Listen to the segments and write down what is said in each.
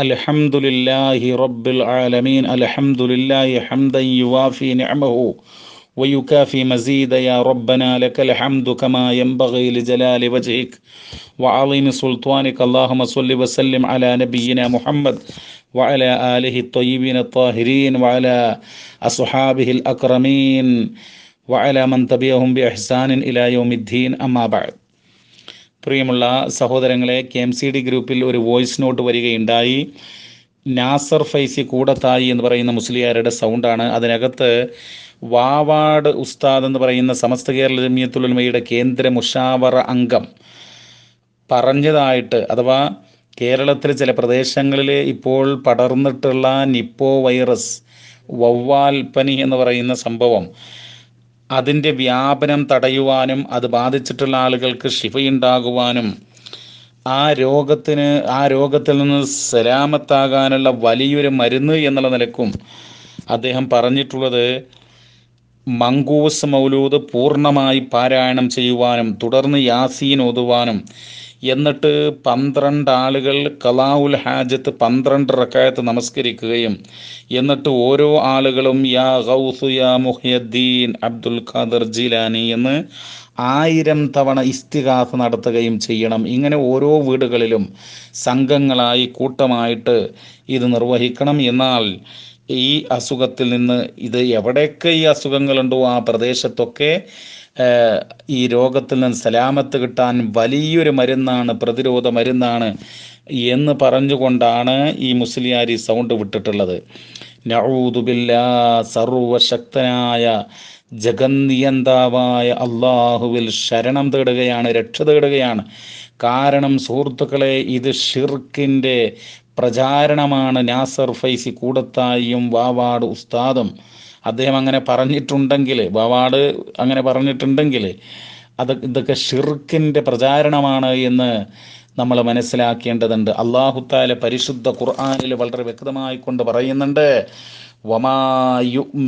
الحمد لله رب العالمين الحمد لله حمدا يوافي نعمه ويكافي مزيد يا ربنا لك الحمد كما ينبغي لجلال وجهك وعظيم سلطانك اللهم صل وسلم على نبينا محمد وعلى آله الطيبين الطاهرين وعلى أصحابه الأكرمين وعلى من تبعهم بإحسان إلى يوم الدين أما بعد പ്രിയമുള്ള സഹോദരങ്ങളെ K M C D ഗ്രൂപ്പിൽ ഒരു വോയിസ് നോട്ട് വരികയുണ്ടായി നാസർ ഫൈസി കൂടത്തായി എന്ന് പറയുന്ന മുസ്ലിയാരുടെ സൗണ്ടാണ് അതിനകത്ത് വാവാട് ഉസ്താദ് എന്ന് പറയുന്ന സമസ്ത കേരള ജമിയത്തുലമയുടെ കേന്ദ്ര മുഷാവറ അംഗം പറഞ്ഞതായിട്ട് അഥവാ കേരളത്തിലെ ചില പ്രദേശങ്ങളിൽ ഇപ്പോൾ പടർന്നിട്ടുള്ള നിപ്പോ വൈറസ് വവ്വാൽ പനി എന്ന് പറയുന്ന സംഭവം അതിൻ്റെ വ്യാപനം തടയുവാനും അത് ബാധിച്ചിട്ടുള്ള ആളുകൾക്ക് ശിവയുണ്ടാകുവാനും ആ രോഗത്തിന് ആ രോഗത്തിൽ നിന്ന് സലാമത്താകാനുള്ള വലിയൊരു മരുന്ന് എന്നുള്ള നിലക്കും അദ്ദേഹം പറഞ്ഞിട്ടുള്ളത് മങ്കൂസ് മൗലൂദ് പൂർണ്ണമായി പാരായണം ചെയ്യുവാനും തുടർന്ന് യാസീൻ ഓതുവാനും എന്നിട്ട് പന്ത്രണ്ട് ആളുകൾ കലാഉൽ ഹാജത്ത് പന്ത്രണ്ട് റക്കായത്ത് നമസ്കരിക്കുകയും എന്നിട്ട് ഓരോ ആളുകളും യാ ഹൗസു യാ മുഹ്യദ്ദീൻ അബ്ദുൽ ഖാദർ ജിലാനി എന്ന് ആയിരം തവണ ഇസ്തിഹാസ് നടത്തുകയും ചെയ്യണം ഇങ്ങനെ ഓരോ വീടുകളിലും സംഘങ്ങളായി കൂട്ടമായിട്ട് ഇത് നിർവഹിക്കണം എന്നാൽ ഈ അസുഖത്തിൽ നിന്ന് ഇത് എവിടെയൊക്കെ ഈ അസുഖങ്ങളുണ്ടോ ആ പ്രദേശത്തൊക്കെ ഈ രോഗത്തിൽ നിന്ന് സലാമത്ത് കിട്ടാൻ വലിയൊരു മരുന്നാണ് പ്രതിരോധ മരുന്നാണ് എന്ന് പറഞ്ഞുകൊണ്ടാണ് ഈ മുസ്ലിയാരി സൗണ്ട് വിട്ടിട്ടുള്ളത് നഊദുബില്ല സർവശക്തനായ ജഗന്നിയന്താവായ അള്ളാഹുവിൽ ശരണം തേടുകയാണ് രക്ഷ തേടുകയാണ് കാരണം സുഹൃത്തുക്കളെ ഇത് ഷിർക്കിൻ്റെ പ്രചാരണമാണ് നാസർ ഫൈസി കൂടത്തായും വാവാട് ഉസ്താദും അദ്ദേഹം അങ്ങനെ പറഞ്ഞിട്ടുണ്ടെങ്കിൽ വവാട് അങ്ങനെ പറഞ്ഞിട്ടുണ്ടെങ്കിൽ അത് ഇതൊക്കെ ഷിർക്കിൻ്റെ പ്രചാരണമാണ് എന്ന് നമ്മൾ മനസ്സിലാക്കേണ്ടതുണ്ട് അള്ളാഹുത്താല പരിശുദ്ധ ഖുർആാനിൽ വളരെ വ്യക്തമായി കൊണ്ട് പറയുന്നുണ്ട്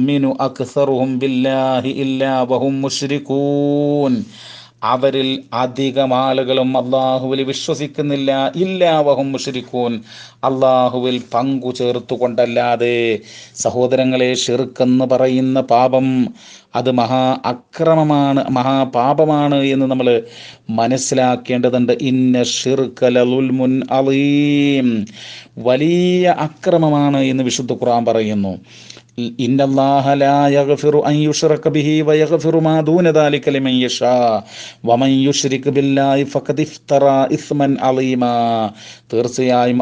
മിനു അക്സറുഹും ബില്ലാഹി ഇല്ലാ വഹും മുഷ്രിഖൂൻ അവരിൽ അധികം ആളുകളും അള്ളാഹുവിൽ വിശ്വസിക്കുന്നില്ല ഇല്ലാവഹും മുഷരിക്കൂൻ അള്ളാഹുവിൽ പങ്കു ചേർത്തുകൊണ്ടല്ലാതെ സഹോദരങ്ങളെ ഷിർക്കെന്ന് പറയുന്ന പാപം അത് മഹാ അക്രമമാണ് മഹാപാപമാണ് എന്ന് നമ്മൾ മനസ്സിലാക്കേണ്ടതുണ്ട് ഇന്ന ഷിർക്കലുൽമുൻ അലീം വലിയ അക്രമമാണ് എന്ന് വിശുദ്ധ ഖുർആൻ പറയുന്നു തീർച്ചയായും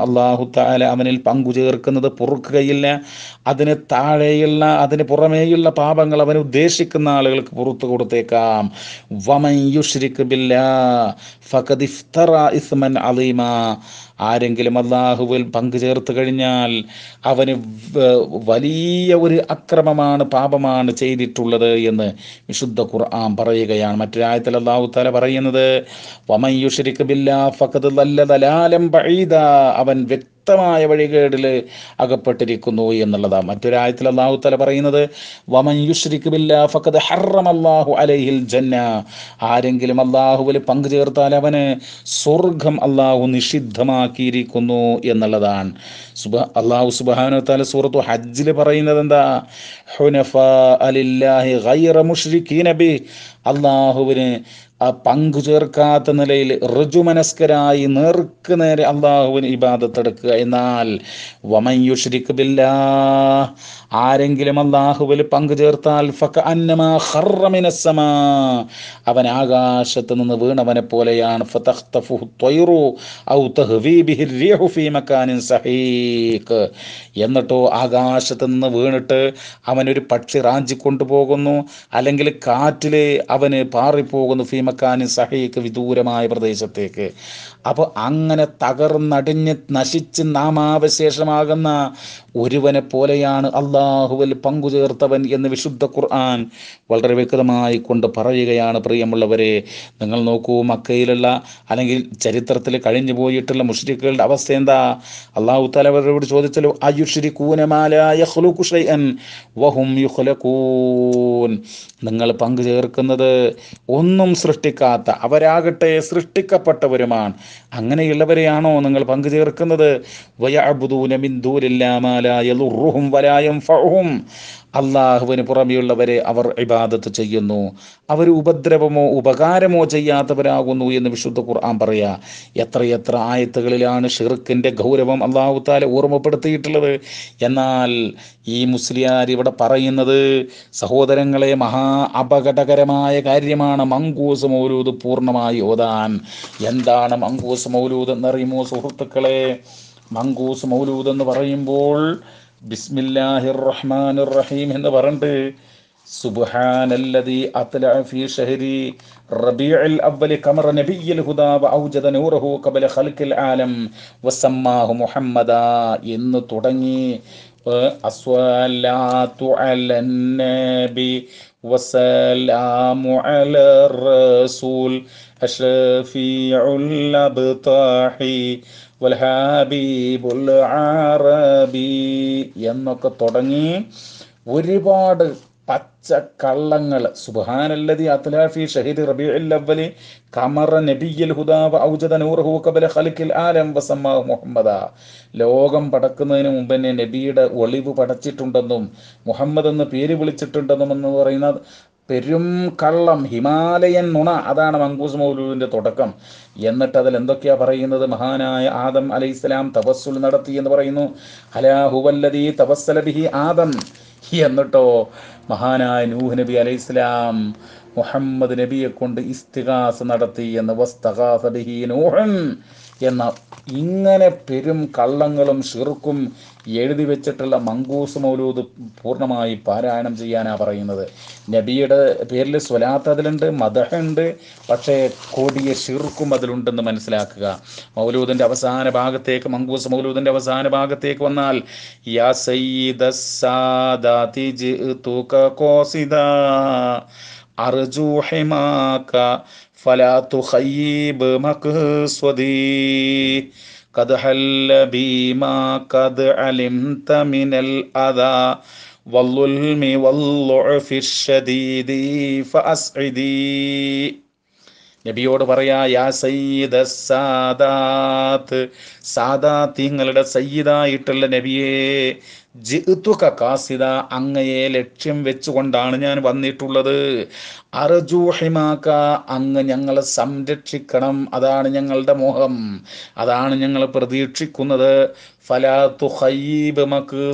അള്ളാഹു താല അവനിൽ പങ്കു ചേർക്കുന്നത് പൊറുക്കുകയില്ല അതിന് താഴെയുള്ള അതിന് പുറമേയുള്ള പാപങ്ങൾ അവൻ ഉദ്ദേശിക്കുന്ന ആളുകൾക്ക് പുറത്തു കൊടുത്തേക്കാം വമൻ യുഷ്രിക് ബില്ലാ ഫഖദ് ഇഫ്തറ ഇസ്മൻ അലീമ ആരെങ്കിലും അള്ളാഹുവിൽ പങ്കു ചേർത്ത് കഴിഞ്ഞാൽ അവന് വലിയ ഒരു അക്രമമാണ് പാപമാണ് ചെയ്തിട്ടുള്ളത് എന്ന് വിശുദ്ധ ഖുർആൻ പറയുകയാണ് മറ്റൊരായത്തിൽ അള്ളാഹു താല പറയുന്നത് വമയുഷരിക്ക് ബില്ലാ ഫഖദ് അവൻ വ്യക്തി വ്യക്തമായ വഴികേടിൽ അകപ്പെട്ടിരിക്കുന്നു എന്നുള്ളതാണ് മറ്റൊരായത്തിൽ അള്ളാഹു തല പറയുന്നത് വമൻ ബില്ലാ ഫഖദ് അള്ളാഹു അലൈഹിൽ ജന്ന ആരെങ്കിലും അള്ളാഹുവിൽ പങ്കു ചേർത്താൽ അവന് സ്വർഗം അള്ളാഹു നിഷിദ്ധമാക്കിയിരിക്കുന്നു എന്നുള്ളതാണ് സുബ അള്ളാഹു സുബാന താല സൂറത്തു ഹജ്ജിൽ പറയുന്നത് എന്താ ഹുനഫ അലില്ലാഹി ഗൈറ മുഷ്രിഖീന ബി അള്ളാഹുവിന് ആ പങ്കു ചേർക്കാത്ത നിലയിൽ ഋജുമനസ്കരായി നേർക്ക് നേരെ അള്ളാഹുവിന് ഇബാദത്തെടുക്കുക എന്നാൽ വമയുഷരിക്ക് ബില്ലാ ആരെങ്കിലും അള്ളാഹുവിൽ പങ്കു ചേർത്താൽ ഫക്ക അന്നമാ ഹർറമിനസമാ അവൻ ആകാശത്ത് നിന്ന് വീണവനെ പോലെയാണ് എന്നിട്ടോ ആകാശത്ത് നിന്ന് വീണിട്ട് അവനൊരു പക്ഷി റാഞ്ചിക്കൊണ്ടുപോകുന്നു അല്ലെങ്കിൽ കാറ്റിലെ അവന് പാറിപ്പോകുന്നു ഫീമക്കാനും സഹയ്ക്ക് വിദൂരമായ പ്രദേശത്തേക്ക് അപ്പോൾ അങ്ങനെ തകർന്നടിഞ്ഞ് നശിച്ച് നാമാവശേഷമാകുന്ന ഒരുവനെ പോലെയാണ് അള്ളാഹുവിൽ പങ്കുചേർത്തവൻ എന്ന് വിശുദ്ധ ഖുർആൻ വളരെ വ്യക്തമായി കൊണ്ട് പറയുകയാണ് പ്രിയമുള്ളവരെ നിങ്ങൾ നോക്കൂ മക്കയിലുള്ള അല്ലെങ്കിൽ ചരിത്രത്തിൽ കഴിഞ്ഞു പോയിട്ടുള്ള മുഷ്രിഖുകളുടെ അവസ്ഥ എന്താ അള്ളാഹു തലവരോട് ചോദിച്ചല്ലോ അയുഷിരി കൂനമാലായ വഹും യുഹ്ലക്കൂൻ നിങ്ങൾ പങ്കു ഒന്നും സൃഷ്ടിക്കാത്ത അവരാകട്ടെ സൃഷ്ടിക്കപ്പെട്ടവരുമാണ് അങ്ങനെയുള്ളവരെയാണോ നിങ്ങൾ പങ്കു ചേർക്കുന്നത് അള്ളാഹുവിന് പുറമെയുള്ളവരെ അവർ ഇബാദത്ത് ചെയ്യുന്നു അവർ ഉപദ്രവമോ ഉപകാരമോ ചെയ്യാത്തവരാകുന്നു എന്ന് വിശുദ്ധ ഖുർആൻ പറയാ എത്രയെത്ര ആയത്തുകളിലാണ് ഷിർക്കിൻ്റെ ഗൗരവം അള്ളാഹു താല ഓർമ്മപ്പെടുത്തിയിട്ടുള്ളത് എന്നാൽ ഈ മുസ്ലിയാർ ഇവിടെ പറയുന്നത് സഹോദരങ്ങളെ മഹാ അപകടകരമായ മഹത്തായ കാര്യമാണ് മങ്കൂസ് മൗലൂദ് പൂർണ്ണമായി ഓതാൻ എന്താണ് മങ്കൂസ് മൗലൂദ് എന്നറിയുമോ സുഹൃത്തുക്കളെ മങ്കൂസ് മൗലൂദ് എന്ന് പറയുമ്പോൾ ബിസ്മില്ലാഹിർ റഹ്മാൻ റഹീം എന്ന് പറഞ്ഞിട്ട് എന്ന് തുടങ്ങി എന്നൊക്കെ തുടങ്ങി ഒരുപാട് പച്ച കള്ളങ്ങൾ സുബാനല്ലതി അത്ലാഫി ഷഹീദ് റബിഅല്ലി കമറ നബിയിൽ ഹുദാബ് ഔജദ ആലം മുഹമ്മദ ലോകം പടക്കുന്നതിന് മുമ്പ് തന്നെ നബിയുടെ ഒളിവ് പടച്ചിട്ടുണ്ടെന്നും മുഹമ്മദ് എന്ന് പേര് വിളിച്ചിട്ടുണ്ടെന്നും എന്ന് പറയുന്ന പെരും കള്ളം ഹിമാലയൻ നുണ അതാണ് മങ്കൂസ് മൗലൂദിൻ്റെ തുടക്കം എന്നിട്ട് അതിൽ എന്തൊക്കെയാ പറയുന്നത് മഹാനായ ആദം അലൈഹിസ്സലാം തപസ്സുൽ നടത്തി എന്ന് പറയുന്നു ഹലാഹുവല്ലതി തപസ്സലബിഹി ആദം എന്നിട്ടോ മഹാനായ നൂഹ് നബി അലൈഹി ഇസ്ലാം മുഹമ്മദ് നബിയെ കൊണ്ട് ഇസ്തിഹാസ് നടത്തി എന്ന് എന്ന ഇങ്ങനെ പെരും കള്ളങ്ങളും ചെറുക്കും എഴുതി വെച്ചിട്ടുള്ള മങ്കൂസ് മൗലൂദ് പൂർണ്ണമായി പാരായണം ചെയ്യാനാണ് പറയുന്നത് നബിയുടെ പേരിൽ സ്വലാത്ത് അതിലുണ്ട് മദഹുണ്ട് പക്ഷേ കൊടിയ ഷിർക്കും അതിലുണ്ടെന്ന് മനസ്സിലാക്കുക മൗലൂദിൻ്റെ അവസാന ഭാഗത്തേക്ക് മങ്കൂസ് മൗലൂദിൻ്റെ അവസാന ഭാഗത്തേക്ക് വന്നാൽ യാ സയ്യിദ ജി നബിയോട് പറയാത്ത് സാദാത്ത് നിങ്ങളുടെ സയ്യിദായിട്ടുള്ള നബിയേ ജിത്തുക കാസിദ അങ്ങയെ ലക്ഷ്യം വെച്ചുകൊണ്ടാണ് ഞാൻ വന്നിട്ടുള്ളത് അർജൂഹിമാക്ക അങ്ങ് ഞങ്ങളെ സംരക്ഷിക്കണം അതാണ് ഞങ്ങളുടെ മോഹം അതാണ് ഞങ്ങൾ പ്രതീക്ഷിക്കുന്നത് ഫലാത്തു തുഹയ്യീബ് മക്ക്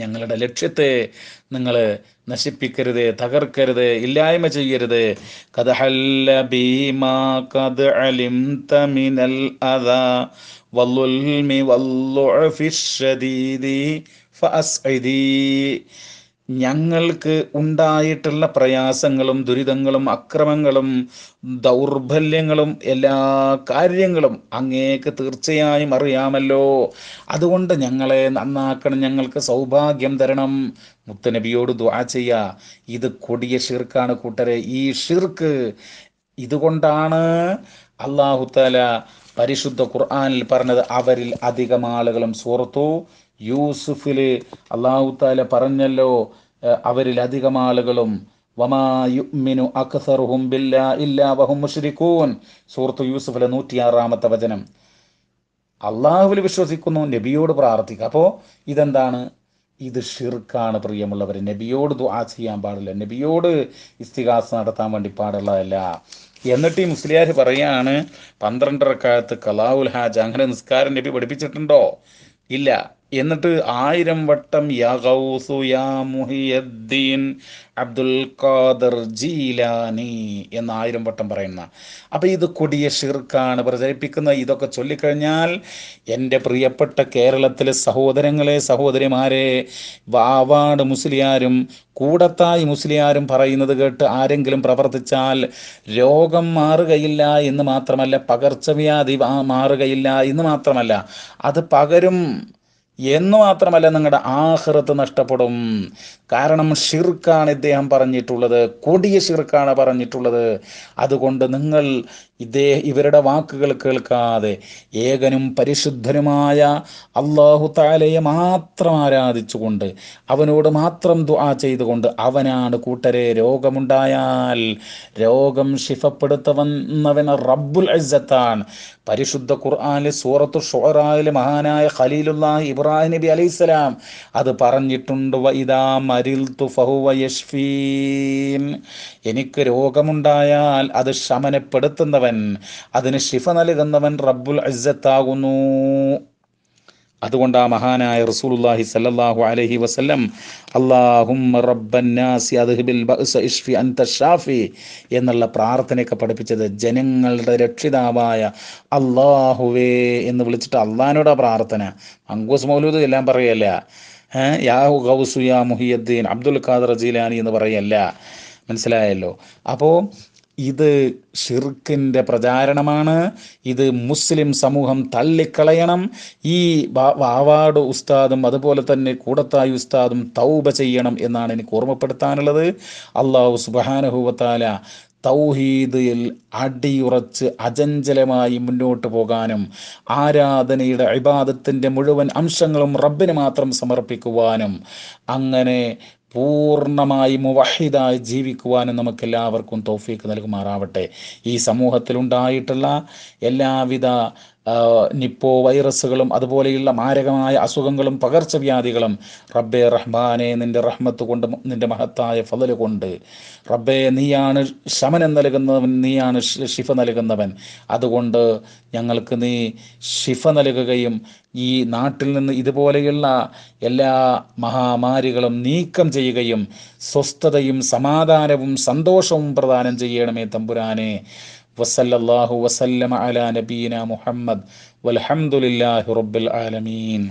ഞങ്ങളുടെ ലക്ഷ്യത്തെ നിങ്ങൾ നശിപ്പിക്കരുത് തകർക്കരുത് ഇല്ലായ്മ ചെയ്യരുത് കഥഹല്ല ഭീമാ കഥ അലിം തമിനൽ അതാ ഞങ്ങൾക്ക് ഉണ്ടായിട്ടുള്ള പ്രയാസങ്ങളും ദുരിതങ്ങളും അക്രമങ്ങളും ദൗർബല്യങ്ങളും എല്ലാ കാര്യങ്ങളും അങ്ങേക്ക് തീർച്ചയായും അറിയാമല്ലോ അതുകൊണ്ട് ഞങ്ങളെ നന്നാക്കണം ഞങ്ങൾക്ക് സൗഭാഗ്യം തരണം മുത്തനബിയോട് ദ്വാ ചെയ്യുക ഇത് കൊടിയ ഷിർക്കാണ് കൂട്ടരെ ഈ ഷിർക്ക് ഇതുകൊണ്ടാണ് അള്ളാഹുത്താല പരിശുദ്ധ ഖുർആാനിൽ പറഞ്ഞത് അവരിൽ അധികം ആളുകളും സൂറത്തു യൂസുഫില് അള്ളാഹുത്താല പറഞ്ഞല്ലോ അവരിൽ അധികം ആളുകളും വമായുമിനു അക്സറുഹും ബില്ല ഇല്ലാ വഹും മുഷ്രിഖൂൻ സൂറത്ത് യൂസുഫിലെ നൂറ്റിയാറാമത്തെ വചനം അള്ളാഹുവിൽ വിശ്വസിക്കുന്നു നബിയോട് പ്രാർത്ഥിക്കുക അപ്പോൾ ഇതെന്താണ് ഇത് ഷിർക്കാണ് പ്രിയമുള്ളവർ നബിയോട് ദുആ ചെയ്യാൻ പാടില്ല നബിയോട് ഇസ്തികാസ് നടത്താൻ വേണ്ടി പാടുള്ളതല്ല എന്നിട്ട് ഈ മുസ്ലിയാർ പറയാണ് പന്ത്രണ്ടരക്കാലത്ത് കലാവുൽ ഹാജ് അങ്ങനെ നിസ്കാരം നബി പഠിപ്പിച്ചിട്ടുണ്ടോ ഇല്ല എന്നിട്ട് ആയിരം വട്ടം യാഹൌസുയാദ്ദീൻ അബ്ദുൽ ഖാദർ ജീലാനി എന്ന് ആയിരം വട്ടം പറയുന്ന അപ്പോൾ ഇത് കൊടിയ ഷിർക്കാണ് പ്രചരിപ്പിക്കുന്ന ഇതൊക്കെ ചൊല്ലിക്കഴിഞ്ഞാൽ എൻ്റെ പ്രിയപ്പെട്ട കേരളത്തിലെ സഹോദരങ്ങളെ സഹോദരിമാരെ വാവാട് മുസ്ലിയാരും കൂടത്തായി മുസ്ലിയാരും പറയുന്നത് കേട്ട് ആരെങ്കിലും പ്രവർത്തിച്ചാൽ രോഗം മാറുകയില്ല എന്ന് മാത്രമല്ല പകർച്ചവ്യാധി മാറുകയില്ല എന്ന് മാത്രമല്ല അത് പകരും എന്ന് മാത്രമല്ല നിങ്ങളുടെ ആഹൃത്ത് നഷ്ടപ്പെടും കാരണം ഷിർക്കാണ് ഇദ്ദേഹം പറഞ്ഞിട്ടുള്ളത് കൊടിയ ഷിർക്കാണ് പറഞ്ഞിട്ടുള്ളത് അതുകൊണ്ട് നിങ്ങൾ ഇതേ ഇവരുടെ വാക്കുകൾ കേൾക്കാതെ ഏകനും പരിശുദ്ധനുമായ അള്ളാഹു താലയെ മാത്രം ആരാധിച്ചുകൊണ്ട് അവനോട് മാത്രം ദുആ ചെയ്തുകൊണ്ട് അവനാണ് കൂട്ടരെ രോഗമുണ്ടായാൽ രോഗം ശിഫപ്പെടുത്തവന്നവൻ റബ്ബുൽ അസത്താണ് പരിശുദ്ധ ഖുർആാനിൽ സൂറത്തു ഷോറായിലെ മഹാനായ ഖലീലുള്ള ഇബ്രാഹിം നബി സ്വലാം അത് പറഞ്ഞിട്ടുണ്ട് വൈദാ മരിൽ യഷ്ഫീൻ എനിക്ക് രോഗമുണ്ടായാൽ അത് ശമനപ്പെടുത്തുന്നവൻ അതിന് ശിഫ നൽകുന്നവൻ റബ്ബുൽ അസ്സത്താകുന്നു അതുകൊണ്ട് ആ മഹാനായ റസൂലുല്ലാഹി സല്ലല്ലാഹു അലൈഹി വസല്ലം അല്ലാഹുമ്മ റബ്ബൻ അദ്ഹിബിൽ ബഅ്സ ഇഷ്ഫി അൻത ഷാഫി എന്നുള്ള പ്രാർത്ഥനയൊക്കെ പഠിപ്പിച്ചത് ജനങ്ങളുടെ രക്ഷിതാവായ അല്ലാഹുവേ എന്ന് വിളിച്ചിട്ട് ആ പ്രാർത്ഥന അങ്കുസ് മൗലൂദ് എല്ലാം പറയല്ല യാ ഗൗസു യാ മുഹിയദ്ദീൻ അബ്ദുൽ ഖാദർ ജീലാനി എന്ന് പറയല്ല മനസ്സിലായല്ലോ അപ്പോൾ ഇത് ഷിർക്കിൻ്റെ പ്രചാരണമാണ് ഇത് മുസ്ലിം സമൂഹം തള്ളിക്കളയണം ഈ വാവാട് ഉസ്താദും അതുപോലെ തന്നെ കൂടത്തായി ഉസ്താദും തൗബ ചെയ്യണം എന്നാണ് എനിക്ക് ഓർമ്മപ്പെടുത്താനുള്ളത് അള്ളാഹു സുബാനഹുവത്താല തൗഹീദിൽ അടിയുറച്ച് അചഞ്ചലമായി മുന്നോട്ട് പോകാനും ആരാധനയുടെ ഇബാദത്തിൻ്റെ മുഴുവൻ അംശങ്ങളും റബ്ബിന് മാത്രം സമർപ്പിക്കുവാനും അങ്ങനെ പൂർണ്ണമായി മുവഹിദായി ജീവിക്കുവാനും നമുക്ക് എല്ലാവർക്കും തോഫീക്ക് നൽകുമാറാവട്ടെ ഈ സമൂഹത്തിലുണ്ടായിട്ടുള്ള എല്ലാവിധ നിപ്പോ വൈറസുകളും അതുപോലെയുള്ള മാരകമായ അസുഖങ്ങളും പകർച്ചവ്യാധികളും റബ്ബെ റഹ്മാനെ നിൻ്റെ റഹ്മത്ത് കൊണ്ട് നിൻ്റെ മഹത്തായ ഫതൽ കൊണ്ട് റബ്ബെ നീയാണ് ശമനം നൽകുന്നവൻ നീയാണ് ഷിഫ നൽകുന്നവൻ അതുകൊണ്ട് ഞങ്ങൾക്ക് നീ ഷിഫ നൽകുകയും ഈ നാട്ടിൽ നിന്ന് ഇതുപോലെയുള്ള എല്ലാ മഹാമാരികളും നീക്കം ചെയ്യുകയും സ്വസ്ഥതയും സമാധാനവും സന്തോഷവും പ്രദാനം ചെയ്യണമേ തമ്പുരാനെ വസല്ലല്ലാഹു വസല്ലമ അലാ നബീന മുഹമ്മദ് വലഹമുല്ലാഹി റബ്ബിൽ ആലമീൻ